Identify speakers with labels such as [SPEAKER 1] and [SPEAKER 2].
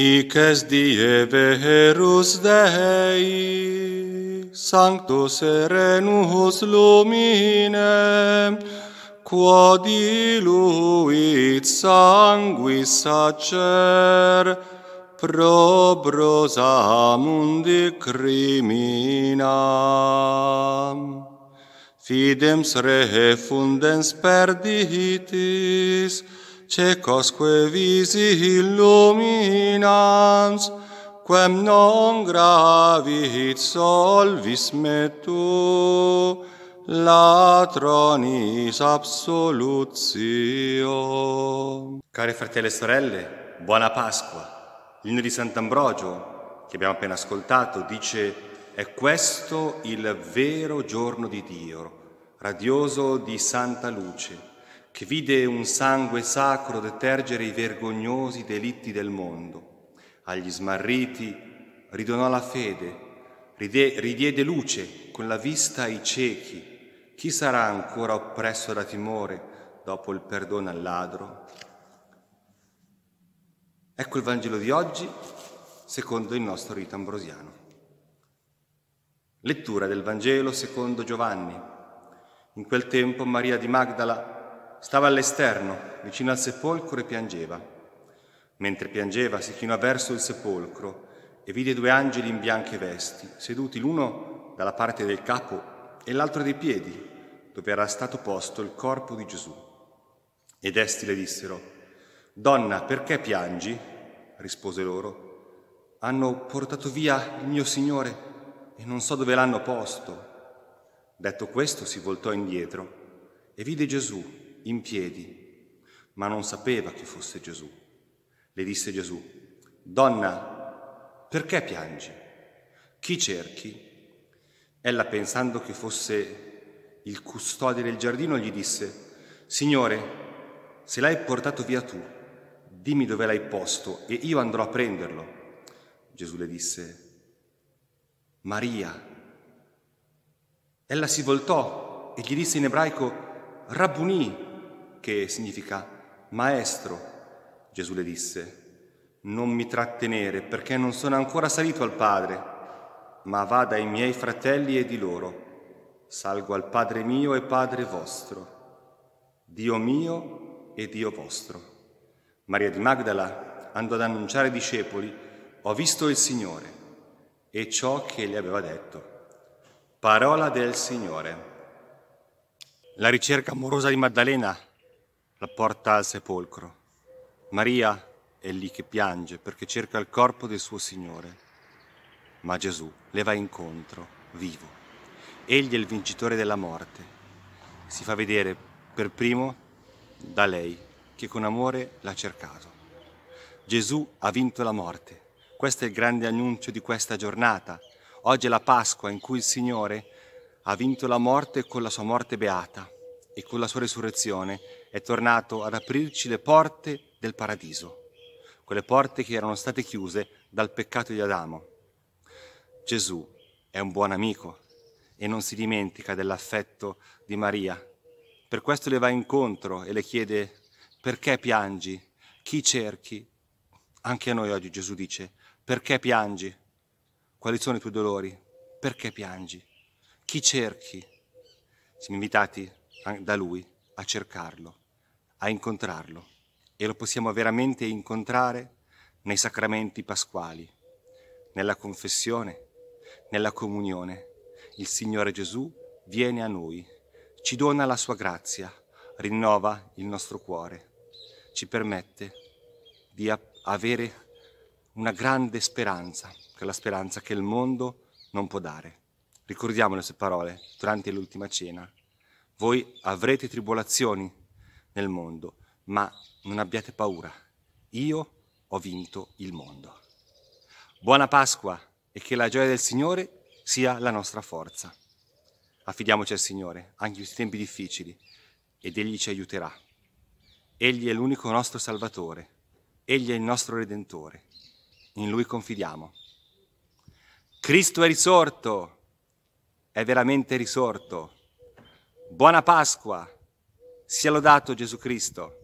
[SPEAKER 1] I est die verus Dei, Sancto serenus Lumine, Quod iluit sanguis sacer, Probrosa mundi crimina. Fidems refundens perditis, Fidems refundens perditis, cecosque visi illuminans, quem non gravit solvis me tu, latronis absolutio. Cari fratelli e sorelle, buona Pasqua. L'inno di Sant'Ambrogio, che abbiamo appena ascoltato, dice è questo il vero giorno di Dio, radioso di santa luce che vide un sangue sacro detergere i vergognosi delitti del mondo. Agli smarriti ridonò la fede, ride, ridiede luce con la vista ai ciechi. Chi sarà ancora oppresso da timore dopo il perdono al ladro? Ecco il Vangelo di oggi secondo il nostro rito ambrosiano. Lettura del Vangelo secondo Giovanni. In quel tempo Maria di Magdala stava all'esterno, vicino al sepolcro, e piangeva. Mentre piangeva si chinò verso il sepolcro e vide due angeli in bianche vesti, seduti l'uno dalla parte del capo e l'altro dei piedi, dove era stato posto il corpo di Gesù. Ed essi le dissero, Donna, perché piangi? rispose loro, hanno portato via il mio Signore e non so dove l'hanno posto. Detto questo si voltò indietro e vide Gesù in piedi, ma non sapeva che fosse Gesù. Le disse Gesù, Donna, perché piangi? Chi cerchi? Ella, pensando che fosse il custode del giardino, gli disse, Signore, se l'hai portato via tu, dimmi dove l'hai posto e io andrò a prenderlo. Gesù le disse, Maria. Ella si voltò e gli disse in ebraico, Rabbuni, che significa maestro. Gesù le disse, non mi trattenere perché non sono ancora salito al Padre, ma vada ai miei fratelli e di loro. Salgo al Padre mio e Padre vostro, Dio mio e Dio vostro. Maria di Magdala andò ad annunciare ai discepoli, ho visto il Signore e ciò che gli aveva detto. Parola del Signore. La ricerca amorosa di Maddalena la porta al sepolcro. Maria è lì che piange perché cerca il corpo del suo Signore. Ma Gesù le va incontro, vivo. Egli è il vincitore della morte. Si fa vedere per primo da lei che con amore l'ha cercato. Gesù ha vinto la morte. Questo è il grande annuncio di questa giornata. Oggi è la Pasqua in cui il Signore ha vinto la morte con la sua morte beata e con la sua resurrezione è tornato ad aprirci le porte del paradiso, quelle porte che erano state chiuse dal peccato di Adamo. Gesù è un buon amico e non si dimentica dell'affetto di Maria. Per questo le va incontro e le chiede perché piangi? Chi cerchi? Anche a noi oggi Gesù dice perché piangi? Quali sono i tuoi dolori? Perché piangi? Chi cerchi? Siamo invitati da Lui, a cercarlo, a incontrarlo e lo possiamo veramente incontrare nei sacramenti pasquali, nella confessione, nella comunione. Il Signore Gesù viene a noi, ci dona la sua grazia, rinnova il nostro cuore, ci permette di avere una grande speranza, quella speranza che il mondo non può dare. Ricordiamo le sue parole durante l'ultima cena voi avrete tribolazioni nel mondo, ma non abbiate paura. Io ho vinto il mondo. Buona Pasqua e che la gioia del Signore sia la nostra forza. Affidiamoci al Signore, anche in questi tempi difficili, ed Egli ci aiuterà. Egli è l'unico nostro Salvatore, Egli è il nostro Redentore. In Lui confidiamo. Cristo è risorto, è veramente risorto. Buona Pasqua, sia lodato Gesù Cristo.